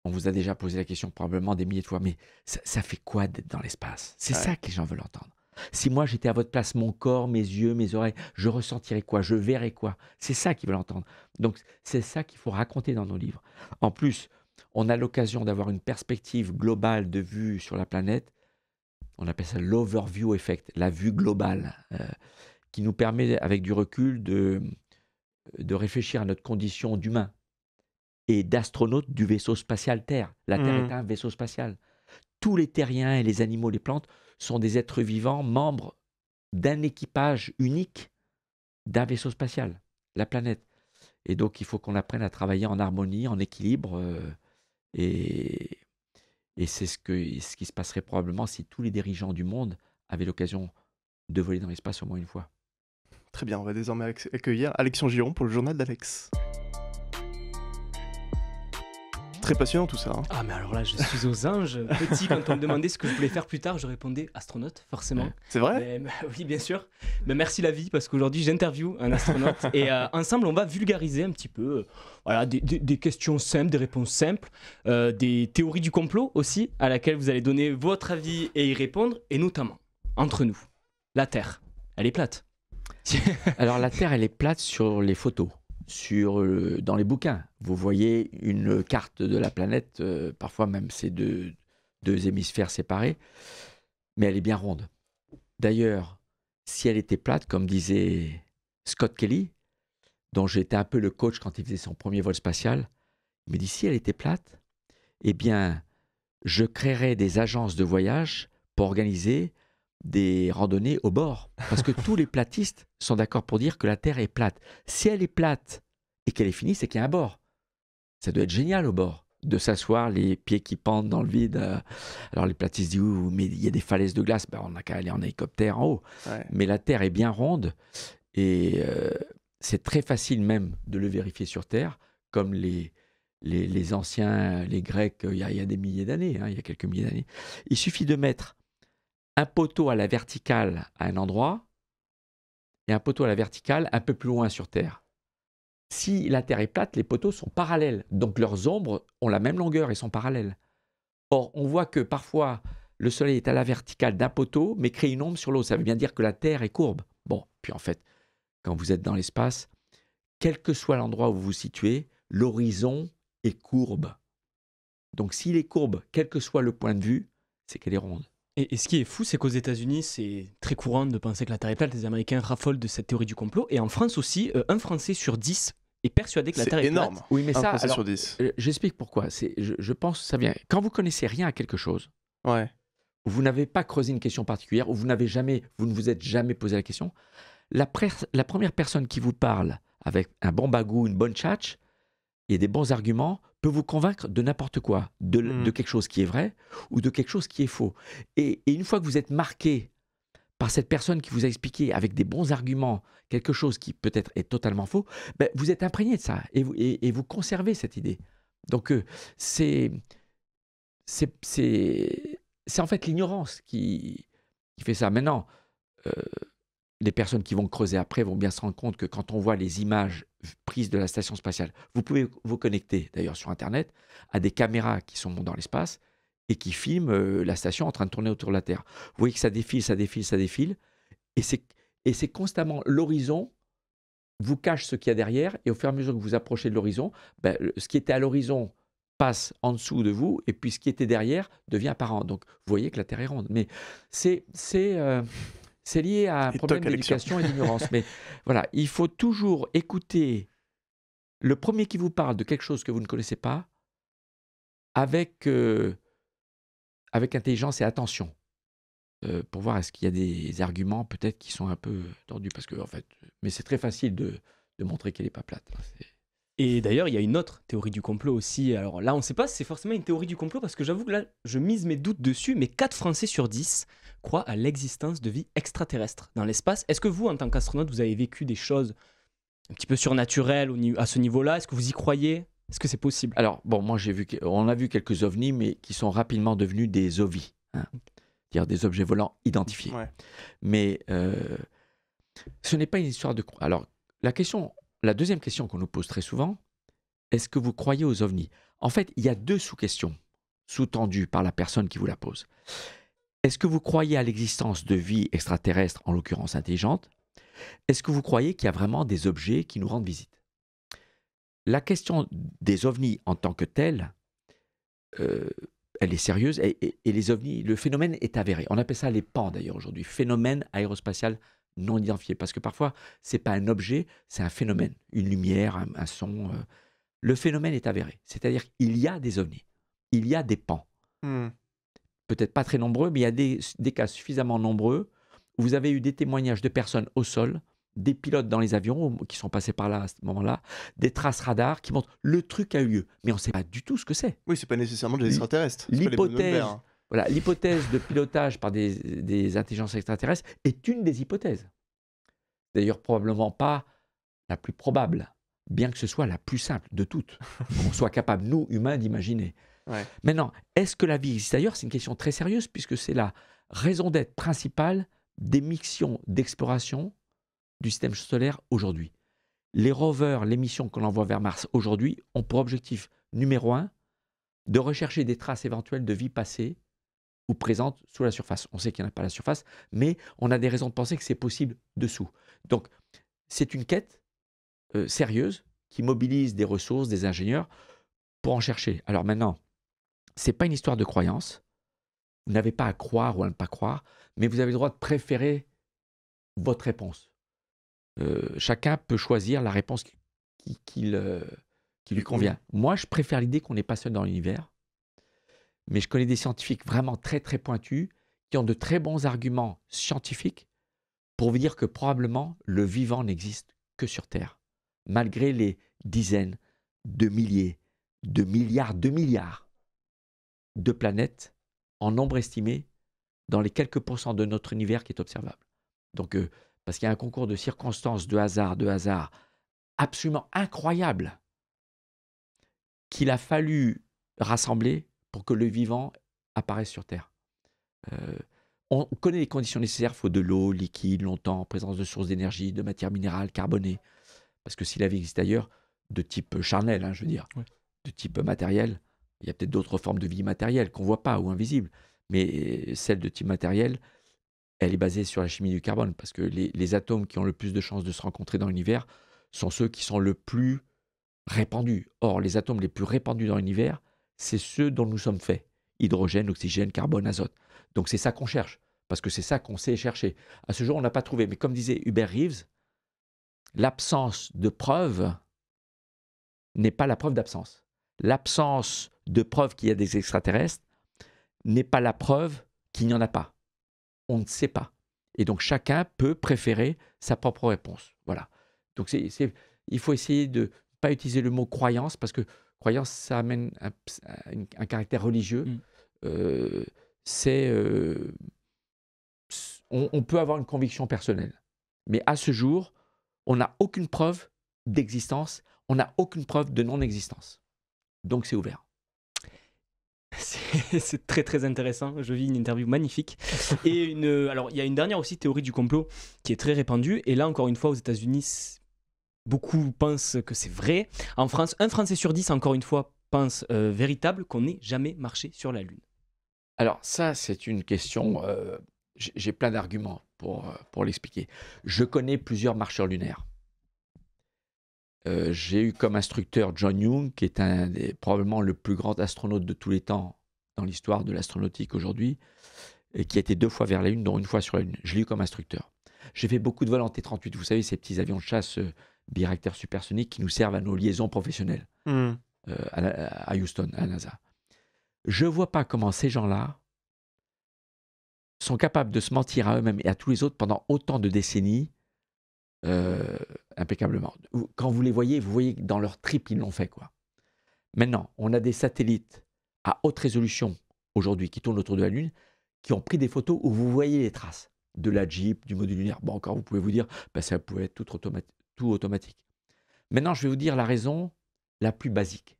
on vous a déjà posé la question probablement des milliers de fois, mais ça, fait quoi d'être dans l'espace C'est ça que les gens veulent entendre. Si moi j'étais à votre place, mon corps, mes yeux, mes oreilles, je ressentirais quoi Je verrais quoi C'est ça qu'ils veulent entendre. Donc c'est ça qu'il faut raconter dans nos livres. En plus, on a l'occasion d'avoir une perspective globale de vue sur la planète. On appelle ça l'overview effect, la vue globale, euh, qui nous permet avec du recul de, de réfléchir à notre condition d'humain et d'astronaute du vaisseau spatial Terre. La Terre mmh. est un vaisseau spatial. Tous les terriens et les animaux, les plantes sont des êtres vivants membres d'un équipage unique d'un vaisseau spatial, la planète. Et donc, il faut qu'on apprenne à travailler en harmonie, en équilibre. Euh, et, et c'est ce, ce qui se passerait probablement si tous les dirigeants du monde avaient l'occasion de voler dans l'espace au moins une fois. Très bien, on va désormais accueillir Alexion Giron pour le journal d'Alex très passionnant tout ça. Hein. Ah, mais alors là, je suis aux anges. *laughs* Petit, quand on me demandait ce que je voulais faire plus tard, je répondais astronaute, forcément. C'est vrai Oui, bien sûr. Mais merci la vie, parce qu'aujourd'hui, j'interview un astronaute. *laughs* et euh, ensemble, on va vulgariser un petit peu euh, voilà, des, questions simples, des réponses simples, euh, des théories du complot aussi, à laquelle vous allez donner votre avis et y répondre. Et notamment, entre nous, la Terre, elle est plate. *laughs* alors la Terre, elle est plate sur les photos sur, euh, dans les bouquins. Vous voyez une carte de la planète, euh, parfois même ces deux, hémisphères séparés, mais elle est bien ronde. D'ailleurs, si elle était plate, comme disait Scott Kelly, dont j'étais un peu le coach quand il faisait son premier vol spatial, mais d'ici elle était plate, eh bien, je créerais des agences de voyage pour organiser des randonnées au bord. Parce que tous les platistes sont d'accord pour dire que la Terre est plate. Si elle est plate et qu'elle est finie, c'est qu'il y a un bord. Ça doit être génial au bord de s'asseoir, les pieds qui pendent dans le vide. Euh, alors les platistes disent, mais il y a des falaises de glace, ben, on n'a qu'à aller en hélicoptère en haut. Mais la Terre est bien ronde et euh, c'est très facile même de le vérifier sur Terre, comme les, les, anciens, les Grecs, euh, il y a, des milliers d'années, hein, il y a quelques milliers d'années. Il suffit de mettre un poteau à la verticale à un endroit et un poteau à la verticale un peu plus loin sur Terre. Si la Terre est plate, les poteaux sont parallèles, donc leurs ombres ont la même longueur et sont parallèles. Or, on voit que parfois, le Soleil est à la verticale d'un poteau, mais crée une ombre sur l'eau. Ça veut bien dire que la Terre est courbe. Bon, puis en fait, quand vous êtes dans l'espace, quel que soit l'endroit où vous vous situez, l'horizon est courbe. Donc s'il est courbe, quel que soit le point de vue, c'est qu'elle est ronde. Et, ce qui est fou, c'est qu'aux États-Unis, c'est très courant de penser que la Terre est plate. Les Américains raffolent de cette théorie du complot. Et en France aussi, euh, un Français sur dix est persuadé que la Terre est, énorme. Oui, mais ça, euh, j'explique pourquoi. C'est, je, pense ça vient. Quand vous connaissez rien à quelque chose, ouais. vous n'avez pas creusé une question particulière, ou vous n'avez jamais, vous ne vous êtes jamais posé la question, la, la première personne qui vous parle avec un bon bagou, une bonne tchatche et des bons arguments peut vous convaincre de n'importe quoi, mm. de, quelque chose qui est vrai ou de quelque chose qui est faux. Et, une fois que vous êtes marqué par cette personne qui vous a expliqué avec des bons arguments quelque chose qui peut-être est totalement faux, ben, vous êtes imprégné de ça et vous, et, vous conservez cette idée. Donc euh, c'est c'est c'est en fait l'ignorance qui, qui fait ça. Maintenant, euh, les personnes qui vont creuser après vont bien se rendre compte que quand on voit les images prises de la station spatiale, vous pouvez vous connecter d'ailleurs sur Internet à des caméras qui sont dans l'espace et qui filment euh, la station en train de tourner autour de la Terre. Vous voyez que ça défile, ça défile, ça défile. Et c'est constamment l'horizon vous cache ce qu'il y a derrière. Et au fur et à mesure que vous approchez de l'horizon, ben, ce qui était à l'horizon passe en dessous de vous. Et puis ce qui était derrière devient apparent. Donc vous voyez que la Terre est ronde. Mais c'est. c'est euh, c'est lié à un et problème d'éducation et d'ignorance. Mais voilà, il faut toujours écouter le premier qui vous parle de quelque chose que vous ne connaissez pas avec, euh, avec intelligence et attention. Euh, pour voir est-ce qu'il y a des arguments peut-être qui sont un peu tordus. Parce que, en fait, mais c'est très facile de, de montrer qu'elle n'est pas plate. Et d'ailleurs, il y a une autre théorie du complot aussi. Alors là, on ne sait pas si c'est forcément une théorie du complot, parce que j'avoue que là, je mise mes doutes dessus, mais 4 Français sur 10 croit à l'existence de vie extraterrestre dans l'espace. Est-ce que vous, en tant qu'astronaute, vous avez vécu des choses un petit peu surnaturelles au, à ce niveau-là Est-ce que vous y croyez Est-ce que c'est possible Alors, bon, moi, j'ai vu, on a vu quelques ovnis, mais qui sont rapidement devenus des ovies, hein. c'est-à-dire des objets volants identifiés. Mais euh, ce n'est pas une histoire de. Alors, la question, la deuxième question qu'on nous pose très souvent, est-ce que vous croyez aux ovnis En fait, il y a deux sous-questions sous-tendues par la personne qui vous la pose. Est-ce que vous croyez à l'existence de vie extraterrestre, en l'occurrence intelligente Est-ce que vous croyez qu'il y a vraiment des objets qui nous rendent visite La question des ovnis en tant que telle, euh, elle est sérieuse et, les ovnis, le phénomène est avéré. On appelle ça les pans d'ailleurs aujourd'hui, phénomène aérospatial non identifié, parce que parfois c'est pas un objet, c'est un phénomène, une lumière, un, son. Euh. le phénomène est avéré, c'est-à-dire qu'il y a des ovnis, il y a des pans. Hmm peut-être pas très nombreux, mais il y a des, cas suffisamment nombreux où vous avez eu des témoignages de personnes au sol, des pilotes dans les avions qui sont passés par là à ce moment-là, des traces radars qui montrent le truc a eu lieu, mais on ne sait pas du tout ce que c'est. Oui, c'est pas nécessairement des extraterrestres. L'hypothèse, hein. voilà, l'hypothèse de pilotage par des, des intelligences extraterrestres est une des hypothèses. D'ailleurs, probablement pas la plus probable, bien que ce soit la plus simple de toutes, *laughs* qu'on soit capable, nous, humains, d'imaginer. Maintenant, est-ce que la vie existe ailleurs C'est une question très sérieuse puisque c'est la raison d'être principale des missions d'exploration du système solaire aujourd'hui. Les rovers, les missions qu'on envoie vers Mars aujourd'hui ont pour objectif numéro un de rechercher des traces éventuelles de vie passée ou présente sous la surface. On sait qu'il n'y en a pas à la surface, mais on a des raisons de penser que c'est possible dessous. Donc, c'est une quête euh, sérieuse qui mobilise des ressources, des ingénieurs pour en chercher. Alors maintenant, c'est pas une histoire de croyance. Vous n'avez pas à croire ou à ne pas croire, mais vous avez le droit de préférer votre réponse. Euh, chacun peut choisir la réponse qui, lui convient. Moi, je préfère l'idée qu'on n'est pas seul dans l'univers, mais je connais des scientifiques vraiment très très pointus qui ont de très bons arguments scientifiques pour vous dire que probablement le vivant n'existe que sur Terre, malgré les dizaines de milliers, de milliards, de milliards de planètes en nombre estimé dans les quelques pourcents de notre univers qui est observable. Donc, euh, parce qu'il y a un concours de circonstances, de hasard, de hasard absolument incroyable qu'il a fallu rassembler pour que le vivant apparaisse sur Terre. Euh, on connaît les conditions nécessaires, il faut de l'eau, liquide, longtemps, présence de sources d'énergie, de matière minérale carbonées. Parce que si la vie existe ailleurs, de type charnel, hein, je veux dire, de type matériel, il y a peut-être d'autres formes de vie matérielle qu'on ne voit pas ou invisibles, mais euh, celle de type matériel, elle est basée sur la chimie du carbone, parce que les, atomes qui ont le plus de chances de se rencontrer dans l'univers sont ceux qui sont le plus répandus. Or, les atomes les plus répandus dans l'univers, c'est ceux dont nous sommes faits. Hydrogène, oxygène, carbone, azote. Donc c'est ça qu'on cherche, parce que c'est ça qu'on sait chercher. À ce jour, on n'a pas trouvé. Mais comme disait Hubert Reeves, l'absence de preuve n'est pas la preuve d'absence. L'absence de preuve qu'il y a des extraterrestres n'est pas la preuve qu'il n'y en a pas. On ne sait pas. Et donc chacun peut préférer sa propre réponse. Voilà. Donc c'est, il faut essayer de ne pas utiliser le mot croyance parce que croyance, ça amène un, caractère religieux. Mm. Euh, c'est euh, on, on, peut avoir une conviction personnelle, mais à ce jour, on n'a aucune preuve d'existence, on n'a aucune preuve de non-existence. Donc c'est ouvert. C'est très très intéressant. Je vis une interview magnifique. Et alors il y a une dernière aussi théorie du complot qui est très répandue. Et là encore une fois aux États-Unis, beaucoup pensent que c'est vrai. En France, un Français sur dix encore une fois pense euh, véritable qu'on n'ait jamais marché sur la Lune. Alors ça c'est une question. Euh, j'ai plein d'arguments euh, pour l'expliquer. Je connais plusieurs marcheurs lunaires. Euh, j'ai eu comme instructeur John Young, qui est probablement le plus grand astronaute de tous les temps dans l'histoire de l'astronautique aujourd'hui, et qui a été deux fois vers la Lune, dont une fois sur la Lune. Je l'ai eu comme instructeur. J'ai fait beaucoup de vols en T-38, vous savez, ces petits avions de chasse euh, supersoniques qui nous servent à nos liaisons professionnelles hmm. euh, à, Houston, à NASA. Je vois pas comment ces gens-là sont capables de se mentir à eux-mêmes et à tous les autres pendant autant de décennies euh, impeccablement. Quand vous les voyez, vous voyez que dans leur trip, ils l'ont fait. quoi. Maintenant, on a des satellites à haute résolution aujourd'hui qui tournent autour de la Lune, qui ont pris des photos où vous voyez les traces de la Jeep, du module lunaire. Bon, encore, vous pouvez vous dire, ben, ça pouvait être tout, tout automatique. Maintenant, je vais vous dire la raison la plus basique.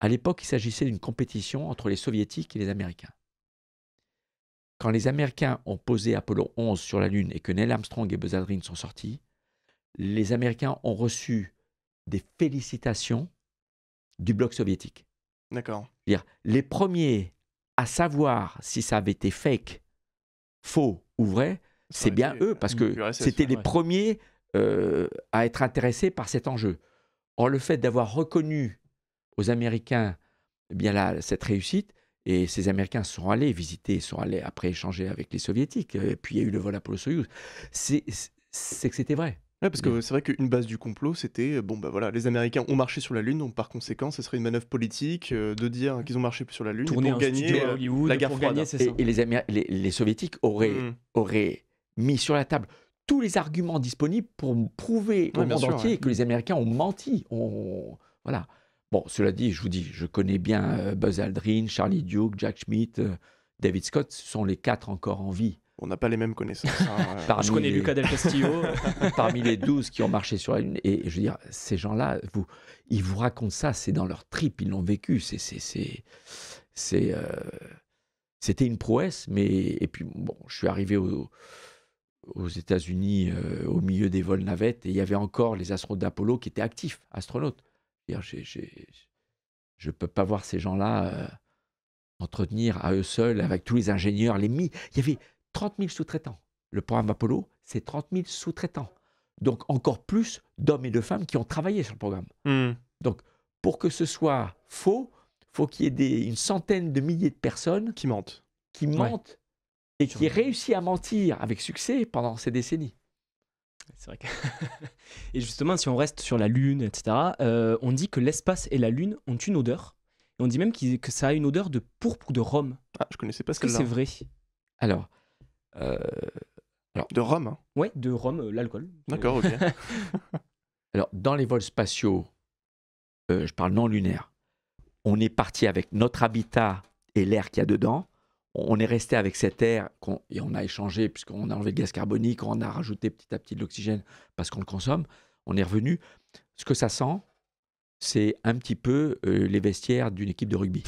À l'époque, il s'agissait d'une compétition entre les soviétiques et les américains quand les Américains ont posé Apollo 11 sur la Lune et que Neil Armstrong et Buzz Aldrin sont sortis, les Américains ont reçu des félicitations du bloc soviétique. D'accord. Les premiers à savoir si ça avait été fake, faux ou vrai, c'est bien eux, parce que c'était les premiers euh, à être intéressés par cet enjeu. Or, le fait d'avoir reconnu aux Américains eh bien là, cette réussite, et ces Américains sont allés visiter, sont allés après échanger avec les Soviétiques. Et euh, puis il y a eu le vol Apollo-Soyuz. C'est que c'était vrai. Ouais, parce que c'est vrai qu'une base du complot, c'était euh, bon, bah voilà, les Américains ont marché sur la Lune, donc par conséquent, ce serait une manœuvre politique euh, de dire qu'ils ont marché sur la Lune Tourner pour gagner Hollywood, la guerre froide. Gagner, Et, les, les, Soviétiques mm. auraient, mis sur la table tous les arguments disponibles pour prouver au monde entier que les Américains ont menti. On Voilà. Bon, cela dit, je vous dis, je connais bien euh, Buzz Aldrin, Charlie Duke, Jack Schmidt, euh, David Scott, ce sont les quatre encore en vie. On n'a pas les mêmes connaissances. *laughs* Hein, euh. je connais Lucas Del Castillo. *laughs* parmi les 12 qui ont marché sur la Lune. Et je veux dire, ces gens-là, vous, ils vous racontent ça, c'est dans leur trip, ils l'ont vécu. C'est, c'est, c'est, c'était une prouesse, mais. Et puis, bon, je suis arrivé aux États-Unis au milieu des vols navettes et il y avait encore les astronautes d'Apollo qui étaient actifs, astronautes je ne peux pas voir ces gens-là euh, entretenir à eux seuls, avec tous les ingénieurs, les mi. Il y avait 30 000 sous-traitants. Le programme Apollo, c'est 30 000 sous-traitants. Donc encore plus d'hommes et de femmes qui ont travaillé sur le programme. Hmm. Donc pour que ce soit faux, faut qu'il y ait une centaine de milliers de personnes qui mentent, qui mentent et qui réussissent à mentir avec succès pendant ces décennies. C'est vrai *laughs* et justement, si on reste sur la Lune, etc., euh, on dit que l'espace et la Lune ont une odeur. Et on dit même que ça a une odeur de pourpre ou de rhum. Ah, je connaissais pas ce que c'est vrai Alors, euh, Alors. De rhum hein. Ouais, de rhum, euh, l'alcool. D'accord, ok. *laughs* Alors, dans les vols spatiaux, je parle non lunaire, on est parti avec notre habitat et l'air qu'il y a dedans on est resté avec cet air et on a échangé puisqu'on a enlevé le gaz carbonique, on a rajouté petit à petit de l'oxygène parce qu'on le consomme. On est revenu. Ce que ça sent, c'est un petit peu euh, les vestiaires d'une équipe de rugby.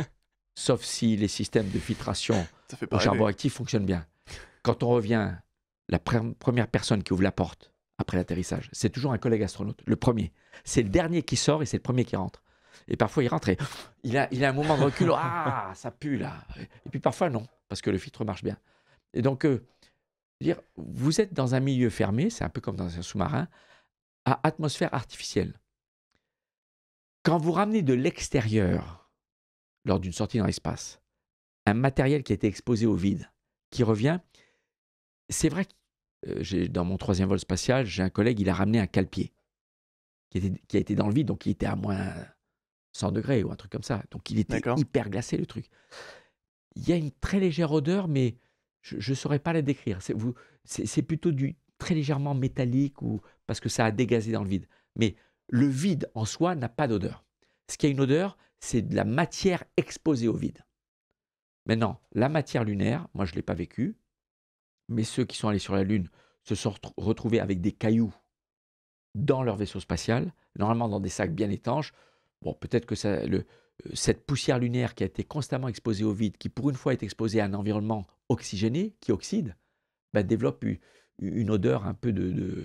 *laughs* Sauf si les systèmes de filtration au charbon actif fonctionnent bien. Quand on revient, la première personne qui ouvre la porte après l'atterrissage, c'est toujours un collègue astronaute, le premier. C'est le dernier qui sort et c'est le premier qui rentre. Et parfois, il rentre *gasps* il a, il a un moment de recul. *laughs* ah, ça pue là. Et puis parfois, non, parce que le filtre marche bien. Et donc, euh, dire, vous êtes dans un milieu fermé, c'est un peu comme dans un sous-marin, à atmosphère artificielle. Quand vous ramenez de l'extérieur, lors d'une sortie dans l'espace, un matériel qui a été exposé au vide, qui revient, c'est vrai que euh, dans mon troisième vol spatial, j'ai un collègue, il a ramené un calpier qui a été dans le vide, donc il était à moins 100 degrés ou un truc comme ça. Donc il était hyper glacé le truc. Il y a une très légère odeur, mais je ne saurais pas la décrire. C'est plutôt du très légèrement métallique ou parce que ça a dégazé dans le vide. Mais le vide en soi n'a pas d'odeur. Ce qui a une odeur, c'est de la matière exposée au vide. Maintenant, la matière lunaire, moi je ne l'ai pas vécu, mais ceux qui sont allés sur la Lune se sont retrouvés avec des cailloux dans leur vaisseau spatial, normalement dans des sacs bien étanches. Bon, peut-être que ça, le, euh, cette poussière lunaire qui a été constamment exposée au vide, qui pour une fois est exposée à un environnement oxygéné, qui oxyde, bah, développe une, odeur un peu de,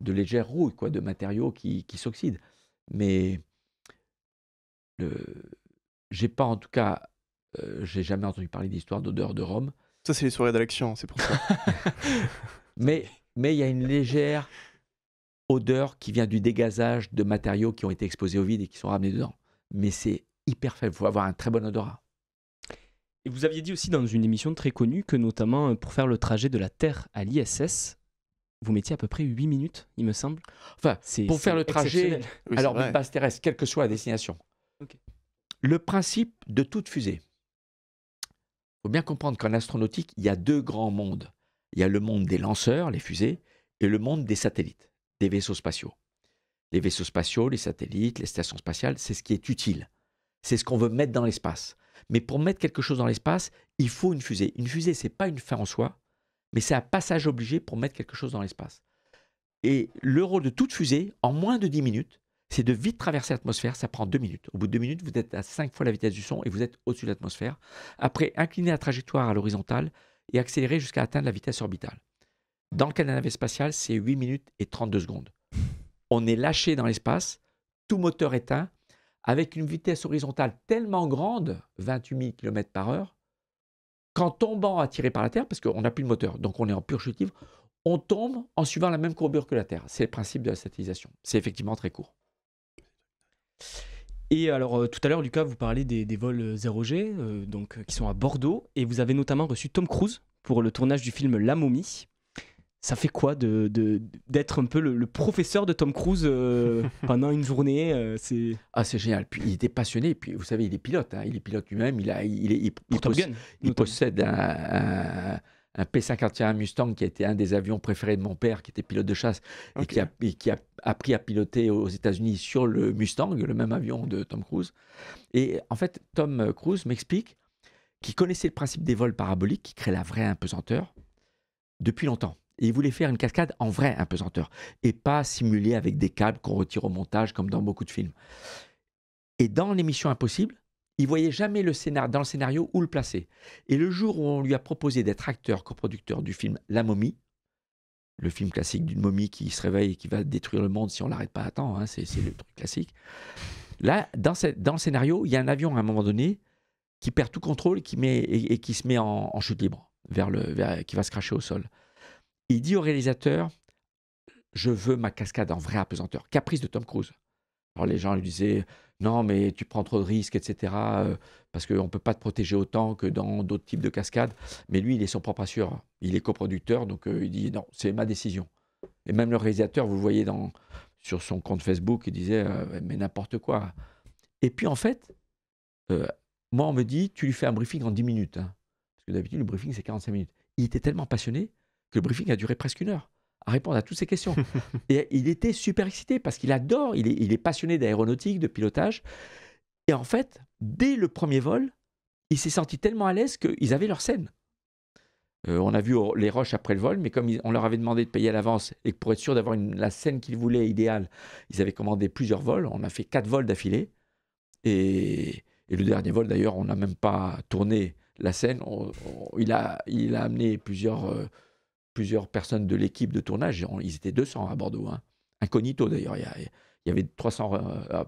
de, légère rouille, quoi, de matériaux qui, qui s'oxydent. Mais je j'ai pas en tout cas, euh, j'ai jamais entendu parler d'histoire d'odeur de Rome. Ça, c'est les soirées l'action, c'est pour ça. *laughs* *laughs* mais mais il y a une légère odeur qui vient du dégazage de matériaux qui ont été exposés au vide et qui sont ramenés dedans. Mais c'est hyper faible, il faut avoir un très bon odorat. Et vous aviez dit aussi dans une émission très connue que notamment euh, pour faire le trajet de la Terre à l'ISS, vous mettiez à peu près 8 minutes, il me semble. Enfin, pour faire le trajet alors à base terrestre, quelle que soit la destination. Le principe de toute fusée. Il faut bien comprendre qu'en astronautique, il y a deux grands mondes. Il y a le monde des lanceurs, les fusées, et le monde des satellites des vaisseaux spatiaux. Les vaisseaux spatiaux, les satellites, les stations spatiales, c'est ce qui est utile. C'est ce qu'on veut mettre dans l'espace. Mais pour mettre quelque chose dans l'espace, il faut une fusée. Une fusée, c'est pas une fin en soi, mais c'est un passage obligé pour mettre quelque chose dans l'espace. Et le rôle de toute fusée, en moins de 10 minutes, c'est de vite traverser l'atmosphère. Ça prend 2 minutes. Au bout de 2 minutes, vous êtes à 5 fois la vitesse du son et vous êtes au-dessus de l'atmosphère. Après, incliner la trajectoire à l'horizontale et accélérer jusqu'à atteindre la vitesse orbitale. Dans le cas spatial? c'est 8 minutes et 32 secondes. On est lâché dans l'espace, tout moteur éteint, avec une vitesse horizontale tellement grande, 28 000 km par heure, qu'en tombant attiré par la Terre, parce qu'on n'a plus de moteur, donc on est en pur chute on tombe en suivant la même courbure que la Terre. C'est le principe de la satellisation. C'est effectivement très court. Et alors, euh, tout à l'heure, Lucas, vous parlez des, vols 0G, euh, euh, donc, qui sont à Bordeaux, et vous avez notamment reçu Tom Cruise pour le tournage du film La Momie ça fait quoi de d'être un peu le, professeur de Tom Cruise euh, *laughs* pendant une journée euh, C'est ah c'est génial. Puis il était passionné. Puis vous savez, il est pilote. Hein. il est pilote lui-même. Il a il, est, il, possède, un, un, P-51 Mustang qui a été un des avions préférés de mon père, qui était pilote de chasse et, qui a, et qui a appris à piloter aux États-Unis sur le Mustang, le même avion de Tom Cruise. Et en fait, Tom Cruise m'explique qu'il connaissait le principe des vols paraboliques qui créent la vraie impesanteur depuis longtemps. Et il voulait faire une cascade en vrai pesanteur et pas simuler avec des câbles qu'on retire au montage comme dans beaucoup de films. Et dans l'émission Impossible, il voyait jamais le scénar dans le scénario où le placer. Et le jour où on lui a proposé d'être acteur coproducteur du film La momie, le film classique d'une momie qui se réveille et qui va détruire le monde si on l'arrête pas à temps, hein, c'est le truc classique. Là, dans, le scénario, il y a un avion à un moment donné qui perd tout contrôle qui met, et, qui se met en, chute libre, vers le, qui va se cracher au sol. Il dit au réalisateur Je veux ma cascade en vrai apesanteur. Caprice de Tom Cruise. Alors les gens lui disaient Non, mais tu prends trop de risques, etc. Euh, parce qu'on ne peut pas te protéger autant que dans d'autres types de cascades. Mais lui, il est son propre assureur. Il est coproducteur, donc euh, il dit Non, c'est ma décision. Et même le réalisateur, vous le voyez sur son compte Facebook, il disait euh, Mais n'importe quoi. Et puis en fait, moi, on me dit Tu lui fais un briefing en 10 minutes. Hein. Parce que d'habitude, le briefing, c'est 45 minutes. Il était tellement passionné le briefing a duré presque une heure à répondre à toutes ces questions. *laughs* et il était super excité parce qu'il adore, il est, il est passionné d'aéronautique, de pilotage. Et en fait, dès le premier vol, il s'est senti tellement à l'aise qu'ils avaient leur scène. Euh, on a vu les roches après le vol, mais comme on leur avait demandé de payer à l'avance et pour être sûr d'avoir la scène qu'ils voulaient idéale, ils avaient commandé plusieurs vols. On a fait quatre vols d'affilée. Et, le dernier vol, d'ailleurs, on n'a même pas tourné la scène. il, a, il a amené plusieurs. Euh, plusieurs personnes de l'équipe de tournage. Ils étaient 200 à Bordeaux. Hein. Incognito d'ailleurs. Il, il y, avait 300, euh, euh,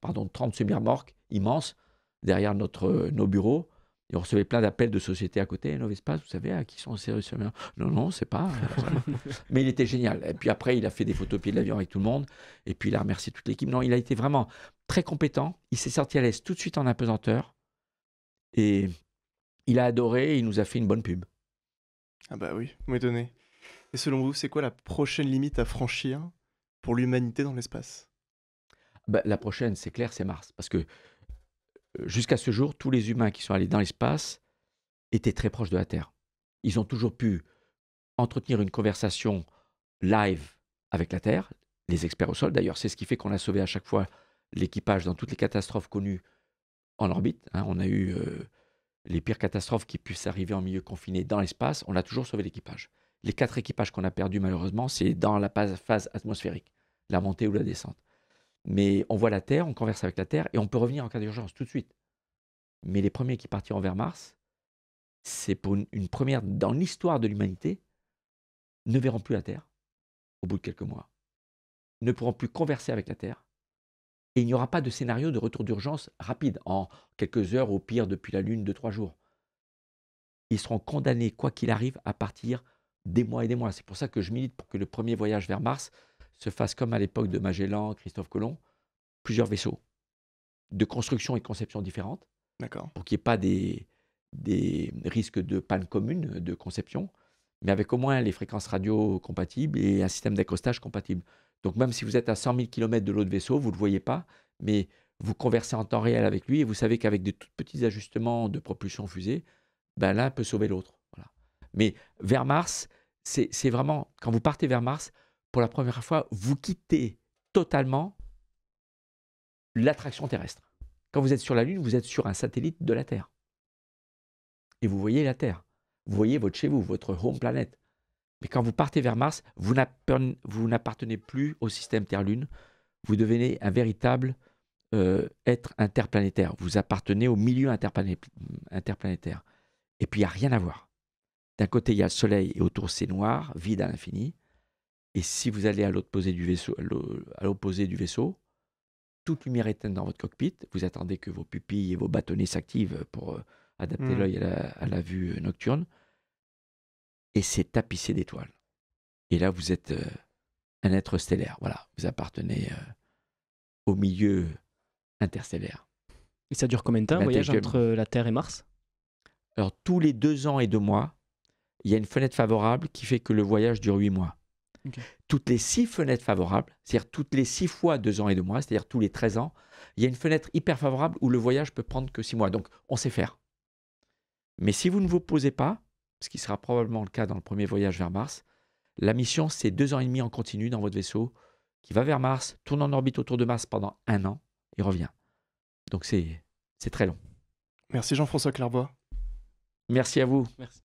pardon, 30 semi-remorques immenses derrière notre, euh, nos bureaux. Et on recevait plein d'appels de sociétés à côté. Novespace, vous savez, à hein, qui sont ces semi Non, non, c'est pas. *laughs* Mais il était génial. Et puis après, il a fait des photos pieds de l'avion avec tout le monde. Et puis il a remercié toute l'équipe. Non, il a été vraiment très compétent. Il s'est sorti à l'aise tout de suite en apesanteur. Et il a adoré. Il nous a fait une bonne pub. Ah bah oui, vous m'étonnez. Et selon vous, c'est quoi la prochaine limite à franchir pour l'humanité dans l'espace bah, La prochaine, c'est clair, c'est Mars. Parce que euh, jusqu'à ce jour, tous les humains qui sont allés dans l'espace étaient très proches de la Terre. Ils ont toujours pu entretenir une conversation live avec la Terre, les experts au sol. D'ailleurs, c'est ce qui fait qu'on a sauvé à chaque fois l'équipage dans toutes les catastrophes connues en orbite. Hein. on a eu euh, les pires catastrophes qui puissent arriver en milieu confiné dans l'espace, on a toujours sauvé l'équipage. Les quatre équipages qu'on a perdus, malheureusement, c'est dans la phase atmosphérique, la montée ou la descente. Mais on voit la Terre, on converse avec la Terre et on peut revenir en cas d'urgence tout de suite. Mais les premiers qui partiront vers Mars, c'est pour une première dans l'histoire de l'humanité, ne verront plus la Terre au bout de quelques mois, ne pourront plus converser avec la Terre, et il n'y aura pas de scénario de retour d'urgence rapide, en quelques heures, au pire depuis la Lune, de trois jours. Ils seront condamnés, quoi qu'il arrive, à partir des mois et des mois. C'est pour ça que je milite pour que le premier voyage vers Mars se fasse comme à l'époque de Magellan, Christophe Colomb, plusieurs vaisseaux de construction et conception différentes, pour qu'il n'y ait pas des, des risques de panne commune de conception, mais avec au moins les fréquences radio compatibles et un système d'accostage compatible. Donc même si vous êtes à 100 000 km de l'autre vaisseau, vous ne le voyez pas, mais vous conversez en temps réel avec lui et vous savez qu'avec des tout petits ajustements de propulsion fusée, ben l'un peut sauver l'autre. Mais vers Mars, c'est vraiment, quand vous partez vers Mars, pour la première fois, vous quittez totalement l'attraction terrestre. Quand vous êtes sur la Lune, vous êtes sur un satellite de la Terre. Et vous voyez la Terre. Vous voyez votre chez vous, votre home planète. Mais quand vous partez vers Mars, vous n'appartenez plus au système Terre-Lune. Vous devenez un véritable euh, être interplanétaire. Vous appartenez au milieu interplanétaire. Et puis, il n'y a rien à voir. D'un côté, il y a le Soleil et autour, c'est noir, vide à l'infini. Et si vous allez à l'opposé du vaisseau, du vaisseau, toute lumière éteinte dans votre cockpit. Vous attendez que vos pupilles et vos bâtonnets s'activent pour euh, adapter mmh. l'œil à la vue nocturne et c'est tapissé d'étoiles. Et là, vous êtes euh, un être stellaire. Voilà, vous appartenez euh, au milieu interstellaire. Et ça dure combien de temps, eh ben, un voyage entre euh, la Terre et Mars Alors, tous les deux ans et deux mois, il y a une fenêtre favorable qui fait que le voyage dure huit mois. Toutes les six fenêtres favorables, c'est-à-dire toutes les six fois deux ans et deux mois, c'est-à-dire tous les treize ans, il y a une fenêtre hyper favorable où le voyage peut prendre que six mois. Donc, on sait faire. Mais si vous ne vous posez pas, ce qui sera probablement le cas dans le premier voyage vers Mars, la mission, c'est deux ans et demi en continu dans votre vaisseau qui va vers Mars, tourne en orbite autour de Mars pendant un an et revient. Donc c'est très long. Merci Jean-François Clairbois. Merci à vous. Merci.